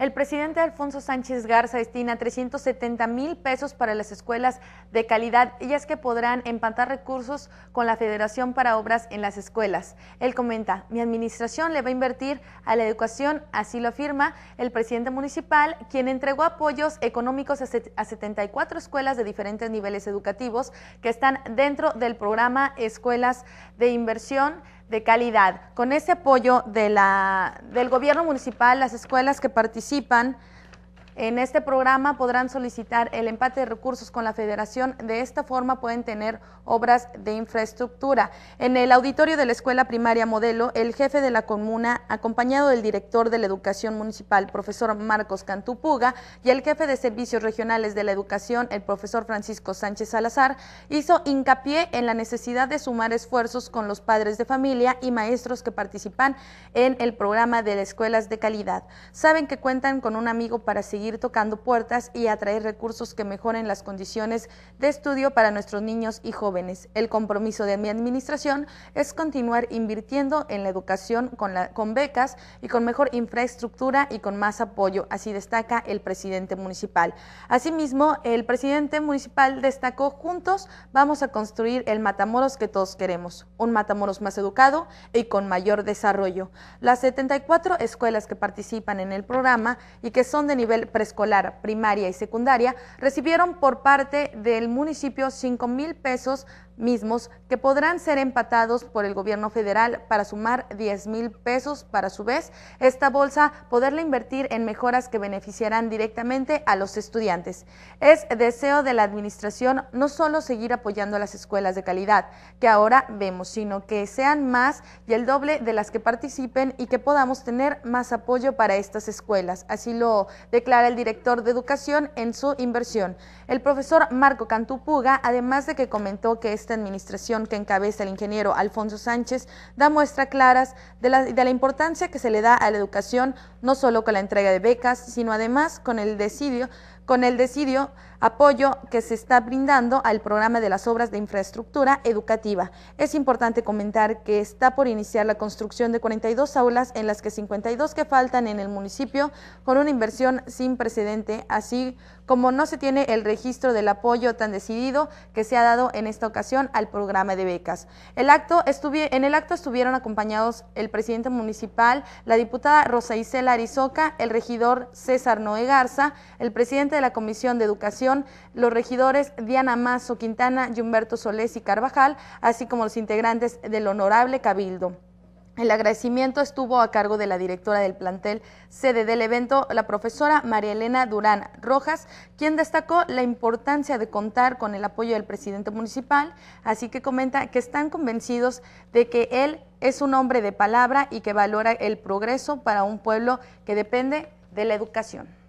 El presidente Alfonso Sánchez Garza destina 370 mil pesos para las escuelas de calidad y es que podrán empatar recursos con la Federación para Obras en las Escuelas. Él comenta, mi administración le va a invertir a la educación, así lo afirma el presidente municipal, quien entregó apoyos económicos a 74 escuelas de diferentes niveles educativos que están dentro del programa Escuelas de Inversión de calidad. Con ese apoyo de la, del gobierno municipal, las escuelas que participan en este programa podrán solicitar el empate de recursos con la federación. De esta forma pueden tener obras de infraestructura. En el auditorio de la Escuela Primaria Modelo, el jefe de la comuna, acompañado del director de la Educación Municipal, profesor Marcos Cantupuga, y el jefe de Servicios Regionales de la Educación, el profesor Francisco Sánchez Salazar, hizo hincapié en la necesidad de sumar esfuerzos con los padres de familia y maestros que participan en el programa de las escuelas de calidad. Saben que cuentan con un amigo para seguir tocando puertas y atraer recursos que mejoren las condiciones de estudio para nuestros niños y jóvenes. El compromiso de mi administración es continuar invirtiendo en la educación con, la, con becas y con mejor infraestructura y con más apoyo, así destaca el presidente municipal. Asimismo, el presidente municipal destacó, juntos vamos a construir el Matamoros que todos queremos, un Matamoros más educado y con mayor desarrollo. Las 74 escuelas que participan en el programa y que son de nivel escolar primaria y secundaria recibieron por parte del municipio cinco mil pesos mismos que podrán ser empatados por el gobierno federal para sumar 10 mil pesos para su vez esta bolsa poderla invertir en mejoras que beneficiarán directamente a los estudiantes. Es deseo de la administración no solo seguir apoyando a las escuelas de calidad, que ahora vemos, sino que sean más y el doble de las que participen y que podamos tener más apoyo para estas escuelas. Así lo declara el director de educación en su inversión. El profesor Marco Cantupuga, además de que comentó que este administración que encabeza el ingeniero Alfonso Sánchez da muestra claras de la, de la importancia que se le da a la educación, no solo con la entrega de becas, sino además con el decidio, con el decidio apoyo que se está brindando al programa de las obras de infraestructura educativa. Es importante comentar que está por iniciar la construcción de 42 aulas, en las que 52 que faltan en el municipio, con una inversión sin precedente, así como no se tiene el registro del apoyo tan decidido que se ha dado en esta ocasión al programa de becas. El acto en el acto estuvieron acompañados el presidente municipal, la diputada Rosa Isela Arizoca, el regidor César Noé Garza, el presidente de la Comisión de Educación, los regidores Diana Mazo Quintana y Humberto Solés y Carvajal, así como los integrantes del Honorable Cabildo. El agradecimiento estuvo a cargo de la directora del plantel sede del evento, la profesora María Elena Durán Rojas, quien destacó la importancia de contar con el apoyo del presidente municipal, así que comenta que están convencidos de que él es un hombre de palabra y que valora el progreso para un pueblo que depende de la educación.